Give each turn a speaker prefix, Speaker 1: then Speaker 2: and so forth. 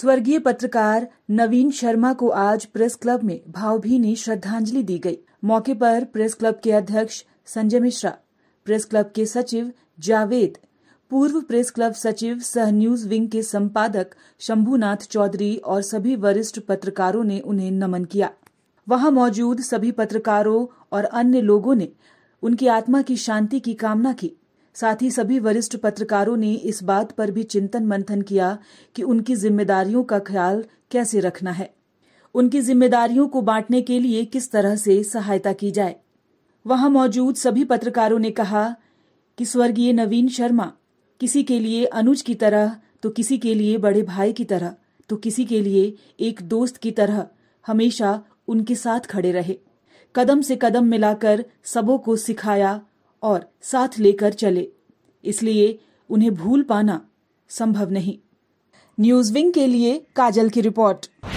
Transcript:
Speaker 1: स्वर्गीय पत्रकार नवीन शर्मा को आज प्रेस क्लब में भावभीनी श्रद्धांजलि दी गई मौके पर प्रेस क्लब के अध्यक्ष संजय मिश्रा प्रेस क्लब के सचिव जावेद पूर्व प्रेस क्लब सचिव सह न्यूज विंग के संपादक शंभुनाथ चौधरी और सभी वरिष्ठ पत्रकारों ने उन्हें नमन किया वहां मौजूद सभी पत्रकारों और अन्य लोगों ने उनकी आत्मा की शांति की कामना की साथ ही सभी वरिष्ठ पत्रकारों ने इस बात पर भी चिंतन मंथन किया कि उनकी जिम्मेदारियों का ख्याल कैसे रखना है उनकी जिम्मेदारियों को बांटने के लिए किस तरह से सहायता की जाए वहां मौजूद सभी पत्रकारों ने कहा कि स्वर्गीय नवीन शर्मा किसी के लिए अनुज की तरह तो किसी के लिए बड़े भाई की तरह तो किसी के लिए एक दोस्त की तरह हमेशा उनके साथ खड़े रहे कदम से कदम मिलाकर सबों को सिखाया और साथ लेकर चले इसलिए उन्हें भूल पाना संभव नहीं न्यूज विंग के लिए काजल की रिपोर्ट